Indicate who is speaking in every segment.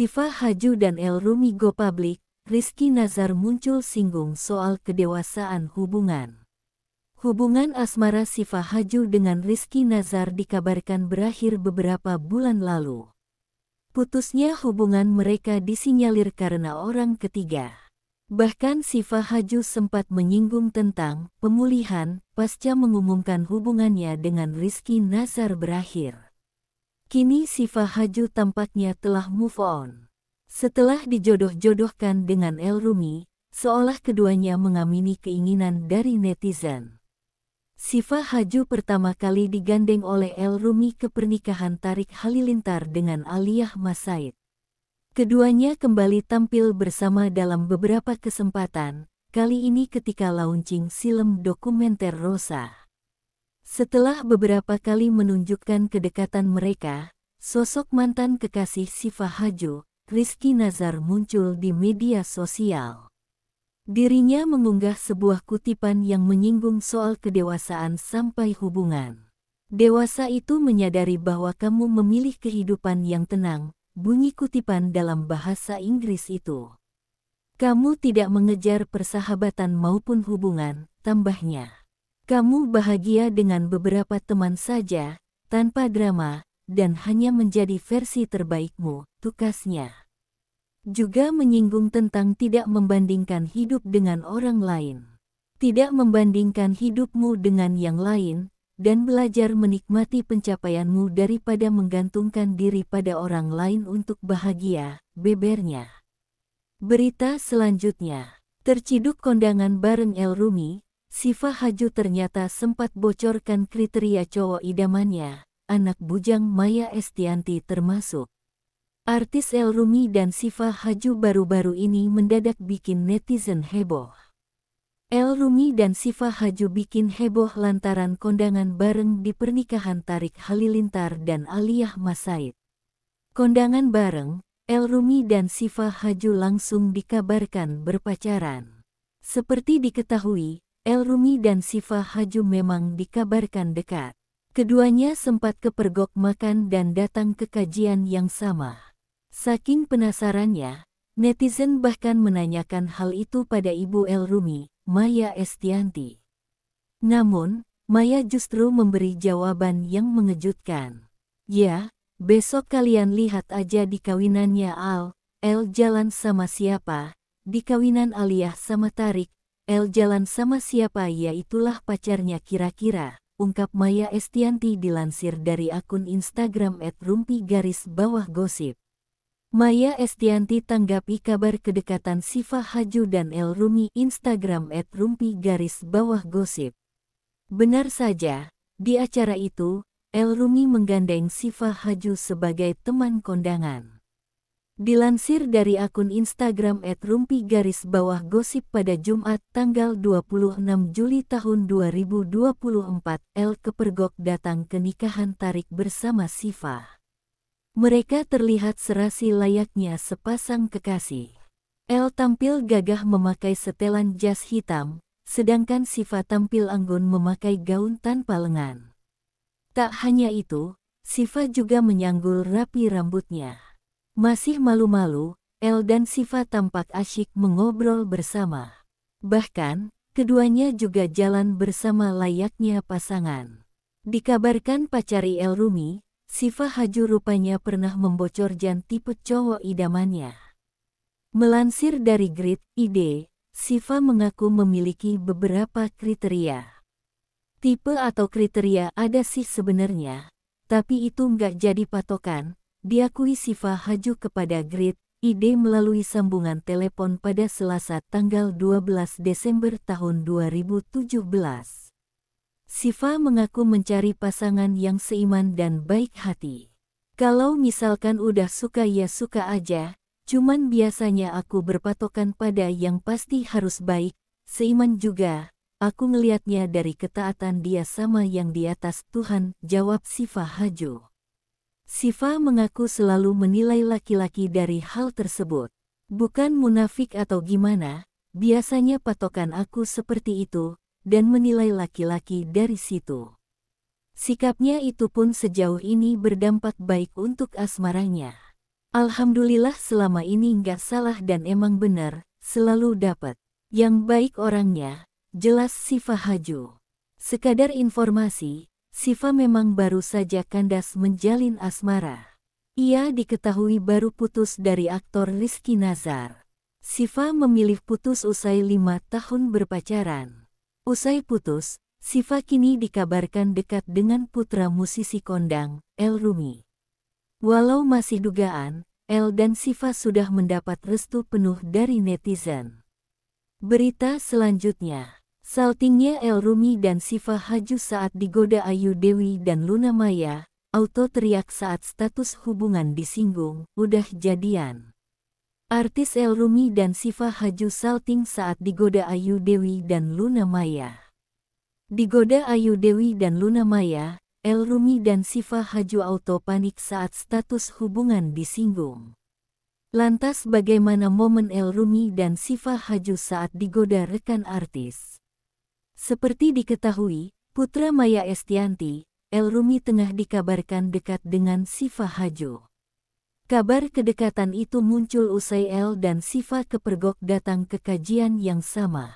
Speaker 1: Siva Haju dan El Rumi Go Public, Rizky Nazar muncul singgung soal kedewasaan hubungan. Hubungan asmara Siva Haju dengan Rizky Nazar dikabarkan berakhir beberapa bulan lalu. Putusnya hubungan mereka disinyalir karena orang ketiga. Bahkan Siva Haju sempat menyinggung tentang pemulihan pasca mengumumkan hubungannya dengan Rizky Nazar berakhir. Kini Siva Haju tampaknya telah move on. Setelah dijodoh-jodohkan dengan El Rumi, seolah keduanya mengamini keinginan dari netizen. Siva Haju pertama kali digandeng oleh El Rumi ke pernikahan Tarik Halilintar dengan Aliyah Masaid. Keduanya kembali tampil bersama dalam beberapa kesempatan, kali ini ketika launching film dokumenter Rosa. Setelah beberapa kali menunjukkan kedekatan mereka, sosok mantan kekasih Siva Hajo, Rizky Nazar muncul di media sosial. Dirinya mengunggah sebuah kutipan yang menyinggung soal kedewasaan sampai hubungan. Dewasa itu menyadari bahwa kamu memilih kehidupan yang tenang, bunyi kutipan dalam bahasa Inggris itu. Kamu tidak mengejar persahabatan maupun hubungan, tambahnya. Kamu bahagia dengan beberapa teman saja, tanpa drama, dan hanya menjadi versi terbaikmu, tukasnya. Juga menyinggung tentang tidak membandingkan hidup dengan orang lain. Tidak membandingkan hidupmu dengan yang lain, dan belajar menikmati pencapaianmu daripada menggantungkan diri pada orang lain untuk bahagia, bebernya. Berita selanjutnya, terciduk kondangan bareng El Rumi, Siva Haju ternyata sempat bocorkan kriteria cowok idamannya, anak bujang Maya Estianti termasuk. Artis El Rumi dan Siva Haju baru-baru ini mendadak bikin netizen heboh. El Rumi dan Siva Haju bikin heboh lantaran kondangan bareng di pernikahan Tarik Halilintar dan Aliyah Masaid. Kondangan bareng, El Rumi dan Siva Haju langsung dikabarkan berpacaran. Seperti diketahui, El Rumi dan Siva Haju memang dikabarkan dekat. Keduanya sempat kepergok makan dan datang ke kajian yang sama. Saking penasarannya, netizen bahkan menanyakan hal itu pada ibu El Rumi, Maya Estianti. Namun, Maya justru memberi jawaban yang mengejutkan. Ya, besok kalian lihat aja di kawinannya Al, El jalan sama siapa, di kawinan Aliyah sama Tarik, El jalan sama siapa ya itulah pacarnya kira-kira, ungkap Maya Estianti dilansir dari akun Instagram @rumpi garis bawah gosip. Maya Estianti tanggapi kabar kedekatan Siva Haju dan El Rumi Instagram @rumpi garis bawah gosip. Benar saja, di acara itu, El Rumi menggandeng Siva Haju sebagai teman kondangan. Dilansir dari akun Instagram @rumpi garis bawah gosip pada Jumat tanggal 26 Juli tahun 2024, El Kepergok datang ke nikahan tarik bersama Siva. Mereka terlihat serasi layaknya sepasang kekasih. El tampil gagah memakai setelan jas hitam, sedangkan Siva tampil anggun memakai gaun tanpa lengan. Tak hanya itu, Siva juga menyanggul rapi rambutnya. Masih malu-malu, El dan Siva tampak asyik mengobrol bersama. Bahkan, keduanya juga jalan bersama layaknya pasangan. Dikabarkan pacari El Rumi, Siva Haju rupanya pernah membocor jan tipe cowok idamannya. Melansir dari Grid ID, Siva mengaku memiliki beberapa kriteria. Tipe atau kriteria ada sih sebenarnya, tapi itu nggak jadi patokan, diakui Siva Haju kepada Grid, ide melalui sambungan telepon pada Selasa tanggal 12 Desember tahun 2017. Siva mengaku mencari pasangan yang seiman dan baik hati. Kalau misalkan udah suka ya suka aja, cuman biasanya aku berpatokan pada yang pasti harus baik, seiman juga. Aku ngelihatnya dari ketaatan dia sama yang di atas Tuhan, jawab Siva hajo. Siva mengaku selalu menilai laki-laki dari hal tersebut. Bukan munafik atau gimana, biasanya patokan aku seperti itu, dan menilai laki-laki dari situ. Sikapnya itu pun sejauh ini berdampak baik untuk asmaranya. Alhamdulillah selama ini nggak salah dan emang benar, selalu dapat. Yang baik orangnya, jelas Siva Haju. Sekadar informasi, Siva memang baru saja kandas menjalin asmara. Ia diketahui baru putus dari aktor Rizky Nazar. Siva memilih putus usai lima tahun berpacaran. Usai putus, Siva kini dikabarkan dekat dengan putra musisi kondang, El Rumi. Walau masih dugaan, El dan Siva sudah mendapat restu penuh dari netizen. Berita selanjutnya. Saltingnya El Rumi dan Siva Haju saat digoda Ayu Dewi dan Luna Maya, auto teriak saat status hubungan disinggung, udah jadian. Artis El Rumi dan Siva Haju salting saat digoda Ayu Dewi dan Luna Maya. Digoda Ayu Dewi dan Luna Maya, El Rumi dan Siva Haju auto panik saat status hubungan disinggung. Lantas bagaimana momen El Rumi dan Siva Haju saat digoda rekan artis? Seperti diketahui, putra Maya Estianti, El Rumi tengah dikabarkan dekat dengan Siva Hajo. Kabar kedekatan itu muncul usai El dan Siva kepergok datang ke kajian yang sama.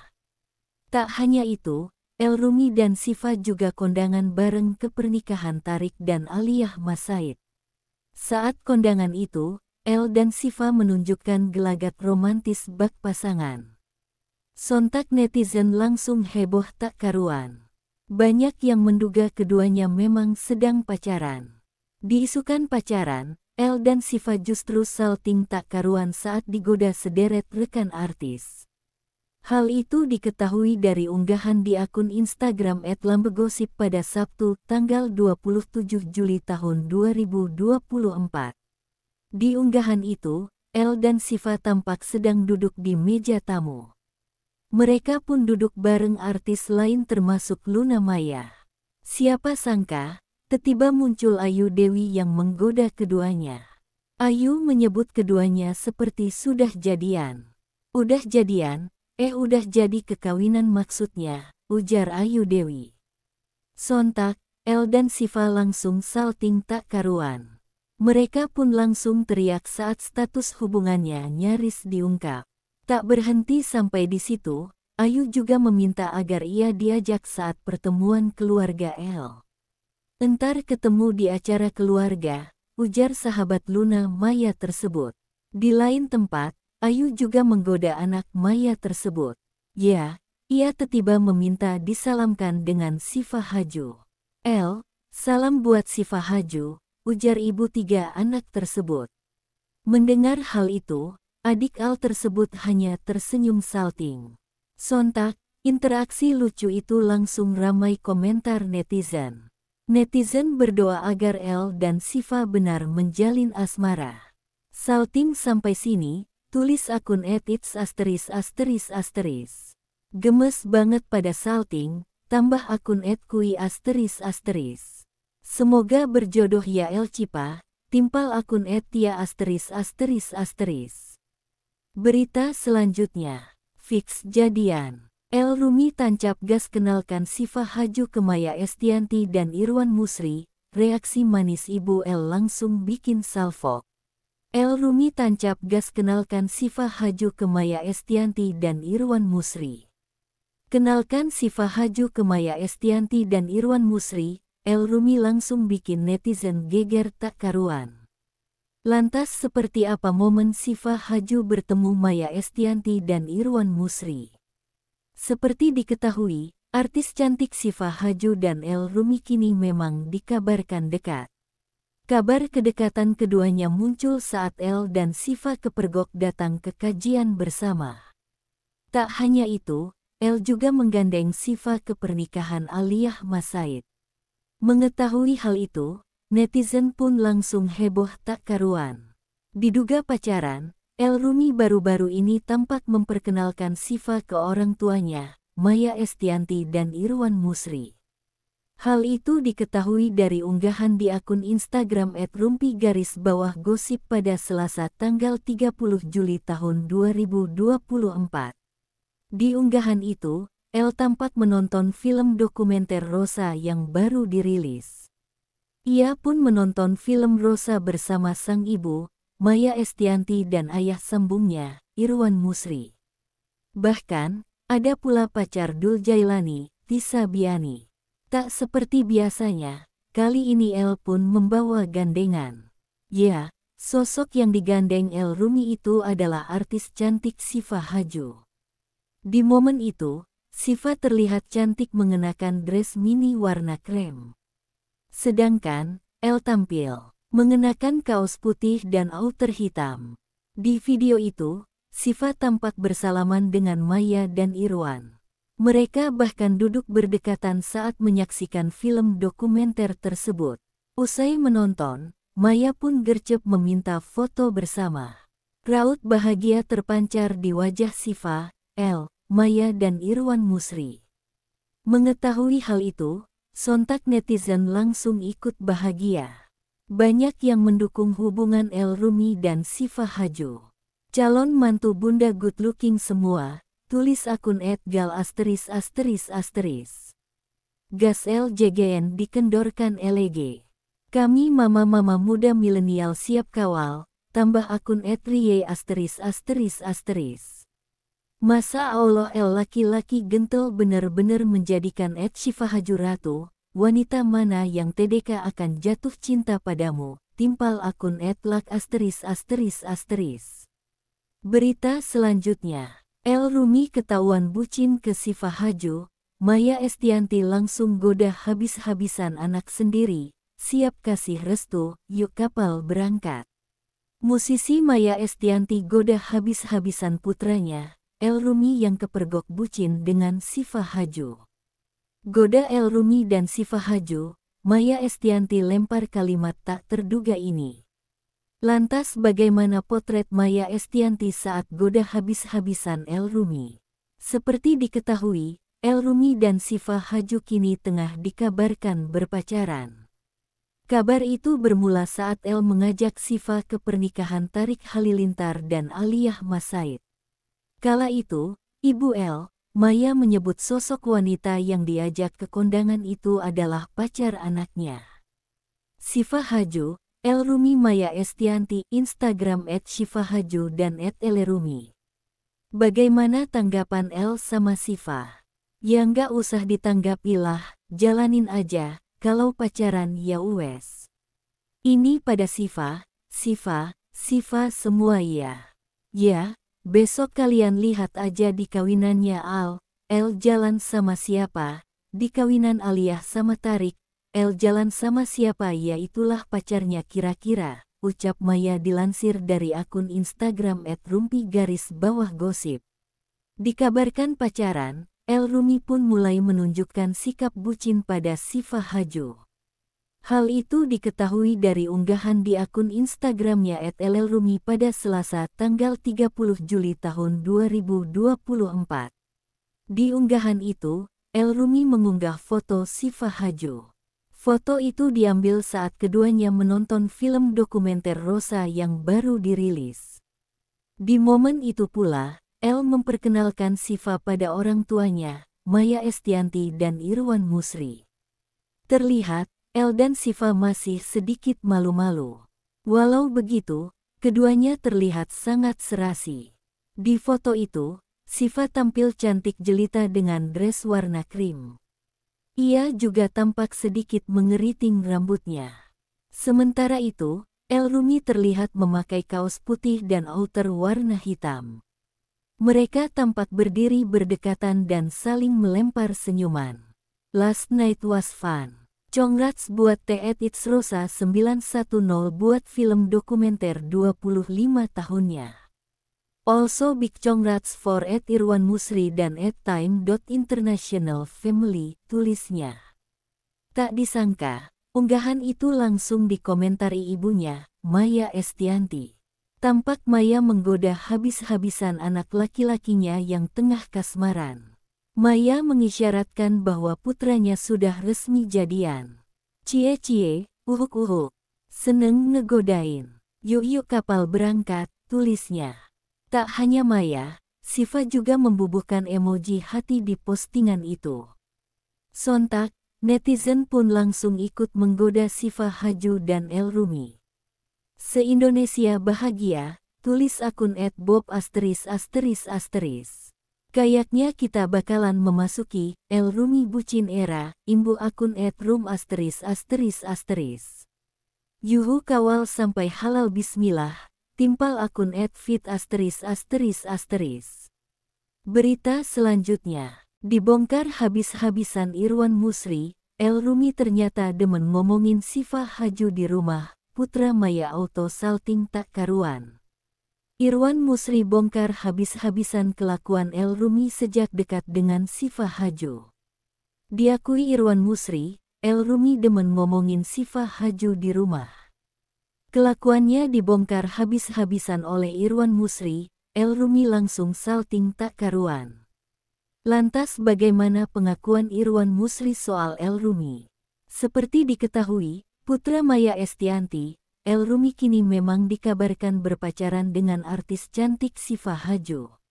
Speaker 1: Tak hanya itu, El Rumi dan Siva juga kondangan bareng ke pernikahan Tarik dan Aliyah Masaid. Saat kondangan itu, El dan Siva menunjukkan gelagat romantis bak pasangan. Sontak netizen langsung heboh tak karuan. Banyak yang menduga keduanya memang sedang pacaran. Diisukan pacaran, El dan Siva justru salting tak karuan saat digoda sederet rekan artis. Hal itu diketahui dari unggahan di akun Instagram @lambegosip pada Sabtu tanggal 27 Juli tahun 2024. Di unggahan itu, El dan Siva tampak sedang duduk di meja tamu. Mereka pun duduk bareng artis lain termasuk Luna Maya. Siapa sangka, tiba tiba muncul Ayu Dewi yang menggoda keduanya. Ayu menyebut keduanya seperti sudah jadian. Udah jadian, eh udah jadi kekawinan maksudnya, ujar Ayu Dewi. Sontak, El dan Siva langsung salting tak karuan. Mereka pun langsung teriak saat status hubungannya nyaris diungkap. Tak berhenti sampai di situ, Ayu juga meminta agar ia diajak saat pertemuan keluarga L. Entar ketemu di acara keluarga, ujar sahabat Luna Maya tersebut. Di lain tempat, Ayu juga menggoda anak Maya tersebut. Ya, ia tiba meminta disalamkan dengan Siva Haju. L, salam buat Siva Haju, ujar ibu tiga anak tersebut. Mendengar hal itu, Adik Al tersebut hanya tersenyum salting. Sontak, interaksi lucu itu langsung ramai komentar netizen. Netizen berdoa agar El dan Siva benar menjalin asmara. Salting sampai sini, tulis akun etits asteris asteris asteris. Gemes banget pada salting, tambah akun etkui asteris asteris. Semoga berjodoh ya El Cipa, timpal akun etia asteris asteris asteris. Berita selanjutnya, fix jadian. El Rumi tancap gas kenalkan Siva Haju ke Maya Estianti dan Irwan Musri, reaksi manis ibu El langsung bikin salvo. El Rumi tancap gas kenalkan Siva Haju ke Maya Estianti dan Irwan Musri. Kenalkan Siva Haju ke Maya Estianti dan Irwan Musri, El Rumi langsung bikin netizen geger tak karuan. Lantas seperti apa momen Siva Haju bertemu Maya Estianti dan Irwan Musri? Seperti diketahui, artis cantik Siva Haju dan El Rumi kini memang dikabarkan dekat. Kabar kedekatan keduanya muncul saat El dan Siva Kepergok datang ke kajian bersama. Tak hanya itu, El juga menggandeng Siva ke pernikahan Aliyah Masaid. Mengetahui hal itu, Netizen pun langsung heboh tak karuan. Diduga pacaran, El Rumi baru-baru ini tampak memperkenalkan Siva ke orang tuanya, Maya Estianti dan Irwan Musri. Hal itu diketahui dari unggahan di akun Instagram @rumpi garis bawah gosip pada Selasa tanggal 30 Juli tahun 2024. Di unggahan itu, El tampak menonton film dokumenter Rosa yang baru dirilis. Ia pun menonton film Rosa bersama sang ibu, Maya Estianti dan ayah sambungnya, Irwan Musri. Bahkan, ada pula pacar Dul Jailani, Tisa Biani. Tak seperti biasanya, kali ini El pun membawa gandengan. Ya, sosok yang digandeng El Rumi itu adalah artis cantik Siva Haju. Di momen itu, Siva terlihat cantik mengenakan dress mini warna krem. Sedangkan, El tampil mengenakan kaos putih dan outer hitam. Di video itu, Siva tampak bersalaman dengan Maya dan Irwan. Mereka bahkan duduk berdekatan saat menyaksikan film dokumenter tersebut. Usai menonton, Maya pun gercep meminta foto bersama. Raut bahagia terpancar di wajah Siva, El, Maya dan Irwan Musri. Mengetahui hal itu, Sontak netizen langsung ikut bahagia. Banyak yang mendukung hubungan El Rumi dan Siva Haju. Calon mantu Bunda good looking semua, tulis akun Edgal asteris asteris asteris. Gas LJGN dikendorkan LEG. Kami mama-mama muda milenial siap kawal, tambah akun Etriye asteris asteris asteris. Masa Allah el laki-laki gentel benar-benar menjadikan Ed Shifa Hajuratu, wanita mana yang TDK akan jatuh cinta padamu, timpal akun Lak asteris asteris asteris. Berita selanjutnya, El Rumi ketahuan bucin ke Shifa Haju, Maya Estianti langsung goda habis-habisan anak sendiri, siap kasih restu, yuk kapal berangkat. Musisi Maya Estianti goda habis-habisan putranya, El Rumi yang kepergok bucin dengan Siva Haju. Goda El Rumi dan Siva Haju, Maya Estianti lempar kalimat tak terduga ini. Lantas bagaimana potret Maya Estianti saat goda habis-habisan El Rumi? Seperti diketahui, El Rumi dan Siva Haju kini tengah dikabarkan berpacaran. Kabar itu bermula saat El mengajak Siva ke pernikahan Tarik Halilintar dan Aliyah Masaid. Kala itu, Ibu El Maya menyebut sosok wanita yang diajak ke kondangan itu adalah pacar anaknya. Siva Haju, El Rumi Maya Estianti, Instagram at Siva Haju dan at Elerumi. Bagaimana tanggapan El sama Siva? Ya nggak usah ditanggapilah, jalanin aja, kalau pacaran ya wes. Ini pada Siva, Siva, Siva semua ya. Ya, Besok kalian lihat aja di kawinannya Al, El jalan sama siapa, di kawinan Aliyah sama Tarik, El jalan sama siapa ya itulah pacarnya kira-kira, ucap Maya dilansir dari akun Instagram at rumpi garis bawah gosip. Dikabarkan pacaran, El Rumi pun mulai menunjukkan sikap bucin pada Siva Hajuh. Hal itu diketahui dari unggahan di akun Instagramnya @llrumi pada Selasa tanggal 30 Juli tahun 2024. Di unggahan itu, El Rumi mengunggah foto Siva Hajo. Foto itu diambil saat keduanya menonton film dokumenter Rosa yang baru dirilis. Di momen itu pula, El memperkenalkan Siva pada orang tuanya, Maya Estianti dan Irwan Musri. Terlihat, El dan Siva masih sedikit malu-malu. Walau begitu, keduanya terlihat sangat serasi. Di foto itu, Siva tampil cantik jelita dengan dress warna krim. Ia juga tampak sedikit mengeriting rambutnya. Sementara itu, El Rumi terlihat memakai kaos putih dan outer warna hitam. Mereka tampak berdiri berdekatan dan saling melempar senyuman. Last night was fun. Congrats buat T.E.T. E It's Rosa 910 buat film dokumenter 25 tahunnya. Also big congrats for Ed Irwan Musri dan Ed Time. International Family, tulisnya. Tak disangka, unggahan itu langsung dikomentari ibunya, Maya Estianti. Tampak Maya menggoda habis-habisan anak laki-lakinya yang tengah kasmaran. Maya mengisyaratkan bahwa putranya sudah resmi jadian. Cie-cie, uhuk-uhuk. Seneng ngegodain. Yuk-yuk kapal berangkat, tulisnya. Tak hanya Maya, Siva juga membubuhkan emoji hati di postingan itu. Sontak, netizen pun langsung ikut menggoda Siva Haju dan El Rumi. Se-Indonesia bahagia, tulis akun at Bob asteris asteris asteris. Kayaknya kita bakalan memasuki El Rumi Bucin Era, imbu akun at room asteris asteris asteris. Yuhu kawal sampai halal bismillah, timpal akun at fit asteris asteris asteris. Berita selanjutnya, dibongkar habis-habisan Irwan Musri, El Rumi ternyata demen ngomongin Siva Haju di rumah, putra Maya auto salting tak karuan. Irwan Musri bongkar habis-habisan kelakuan El Rumi sejak dekat dengan Siva Hajo. Diakui Irwan Musri, El Rumi demen ngomongin Siva Hajo di rumah. Kelakuannya dibongkar habis-habisan oleh Irwan Musri, El Rumi langsung salting tak karuan. Lantas bagaimana pengakuan Irwan Musri soal El Rumi? Seperti diketahui, Putra Maya Estianti, El Rumi kini memang dikabarkan berpacaran dengan artis cantik Siva Hajo.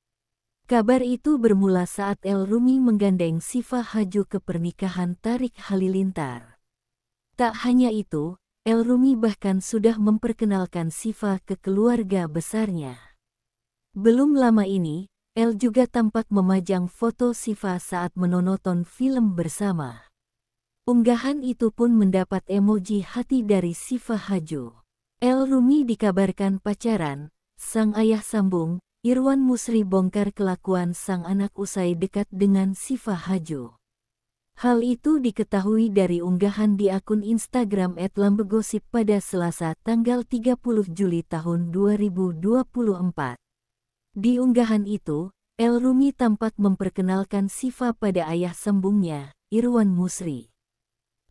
Speaker 1: Kabar itu bermula saat El Rumi menggandeng Siva Hajo ke pernikahan Tarik Halilintar. Tak hanya itu, El Rumi bahkan sudah memperkenalkan Siva ke keluarga besarnya. Belum lama ini, El juga tampak memajang foto Siva saat menonton film bersama. Unggahan itu pun mendapat emoji hati dari Siva Hajo. El Rumi dikabarkan pacaran, sang ayah sambung, Irwan Musri bongkar kelakuan sang anak usai dekat dengan Siva Hajo. Hal itu diketahui dari unggahan di akun Instagram @lambegosip pada Selasa tanggal 30 Juli tahun 2024. Di unggahan itu, El Rumi tampak memperkenalkan Siva pada ayah sambungnya, Irwan Musri.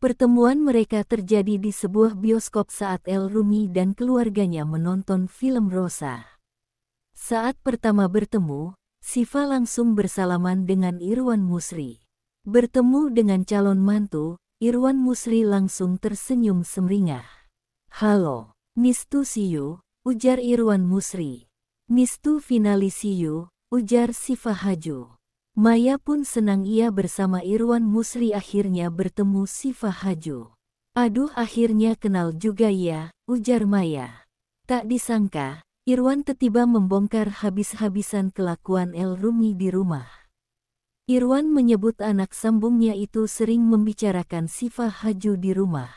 Speaker 1: Pertemuan mereka terjadi di sebuah bioskop saat El Rumi dan keluarganya menonton film Rosa. Saat pertama bertemu, Siva langsung bersalaman dengan Irwan Musri. Bertemu dengan calon mantu, Irwan Musri langsung tersenyum semringah. Halo, Nistu Siyu, ujar Irwan Musri. Nistu to siu, ujar Siva Hajuh. Maya pun senang ia bersama Irwan Musri akhirnya bertemu Siva Haju. Aduh akhirnya kenal juga ya, ujar Maya. Tak disangka, Irwan tiba tiba membongkar habis-habisan kelakuan El Rumi di rumah. Irwan menyebut anak sambungnya itu sering membicarakan Siva Haju di rumah.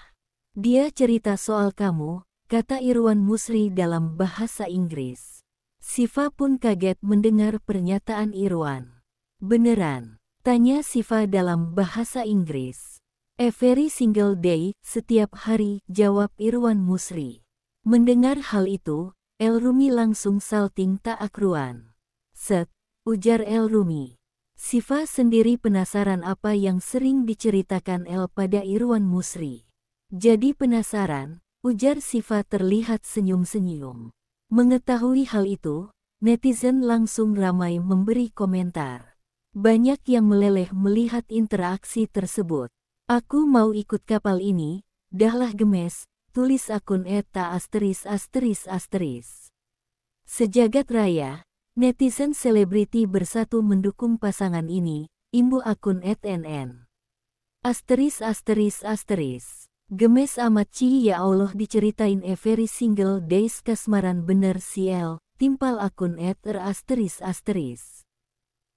Speaker 1: Dia cerita soal kamu, kata Irwan Musri dalam bahasa Inggris. Siva pun kaget mendengar pernyataan Irwan. Beneran? Tanya Siva dalam bahasa Inggris. Every single day, setiap hari, jawab Irwan Musri. Mendengar hal itu, El Rumi langsung salting tak akruan. Set, ujar El Rumi. Siva sendiri penasaran apa yang sering diceritakan El pada Irwan Musri. Jadi penasaran, ujar Siva terlihat senyum-senyum. Mengetahui hal itu, netizen langsung ramai memberi komentar. Banyak yang meleleh melihat interaksi tersebut. Aku mau ikut kapal ini, dahlah gemes, tulis akun eta asteris asteris asteris. Sejagat raya, netizen selebriti bersatu mendukung pasangan ini, imbu akun etnn. Asteris asteris asteris. Gemes amat ci ya Allah diceritain every single days kasmaran bener siel, timpal akun eter asteris asteris.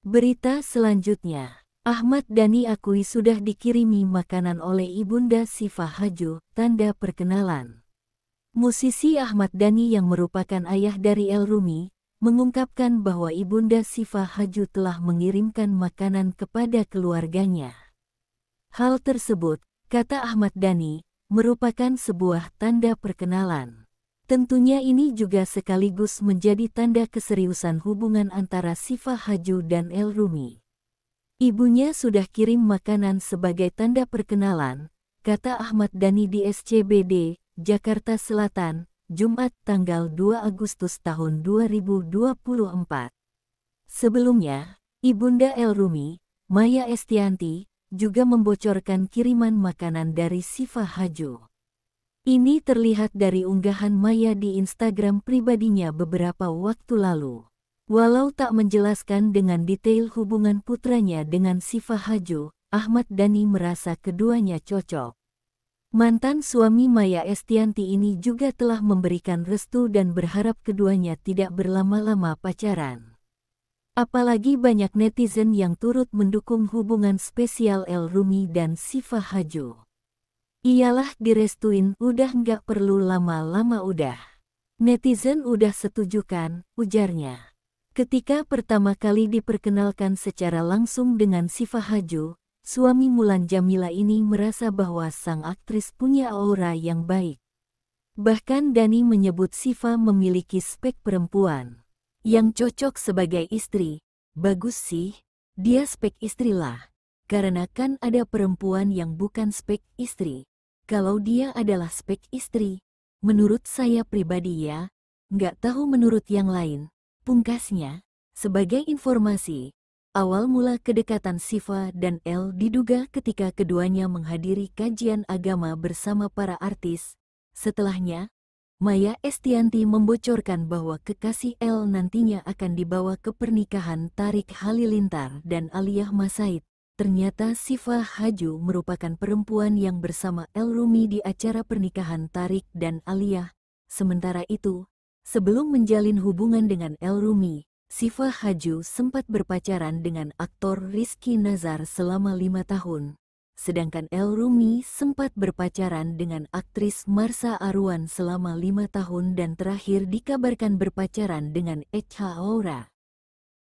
Speaker 1: Berita selanjutnya, Ahmad Dhani akui sudah dikirimi makanan oleh Ibunda Siva Haju, tanda perkenalan. Musisi Ahmad Dhani yang merupakan ayah dari El Rumi, mengungkapkan bahwa Ibunda Siva Haju telah mengirimkan makanan kepada keluarganya. Hal tersebut, kata Ahmad Dhani, merupakan sebuah tanda perkenalan. Tentunya ini juga sekaligus menjadi tanda keseriusan hubungan antara Sifa Haju dan El Rumi. Ibunya sudah kirim makanan sebagai tanda perkenalan, kata Ahmad Dani di SCBD, Jakarta Selatan, Jumat tanggal 2 Agustus tahun 2024. Sebelumnya, Ibunda El Rumi, Maya Estianti, juga membocorkan kiriman makanan dari Sifa Haju. Ini terlihat dari unggahan Maya di Instagram pribadinya beberapa waktu lalu. Walau tak menjelaskan dengan detail hubungan putranya dengan Siva Haju, Ahmad Dhani merasa keduanya cocok. Mantan suami Maya Estianti ini juga telah memberikan restu dan berharap keduanya tidak berlama-lama pacaran. Apalagi banyak netizen yang turut mendukung hubungan spesial El Rumi dan Siva Haju. Iyalah direstuin udah nggak perlu lama-lama udah. Netizen udah setujukan, ujarnya. Ketika pertama kali diperkenalkan secara langsung dengan Siva Haju, suami Mulan Jamila ini merasa bahwa sang aktris punya aura yang baik. Bahkan Dani menyebut Siva memiliki spek perempuan yang cocok sebagai istri. Bagus sih, dia spek istrilah. karena kan ada perempuan yang bukan spek istri kalau dia adalah spek istri. Menurut saya pribadi ya, nggak tahu menurut yang lain. Pungkasnya, sebagai informasi, awal mula kedekatan Siva dan El diduga ketika keduanya menghadiri kajian agama bersama para artis. Setelahnya, Maya Estianti membocorkan bahwa kekasih El nantinya akan dibawa ke pernikahan Tarik Halilintar dan Aliyah Masaid. Ternyata Siva Haju merupakan perempuan yang bersama El Rumi di acara pernikahan Tarik dan Aliyah. Sementara itu, sebelum menjalin hubungan dengan El Rumi, Siva Haju sempat berpacaran dengan aktor Rizky Nazar selama lima tahun. Sedangkan El Rumi sempat berpacaran dengan aktris Marsa Arwan selama lima tahun dan terakhir dikabarkan berpacaran dengan Echa Aura.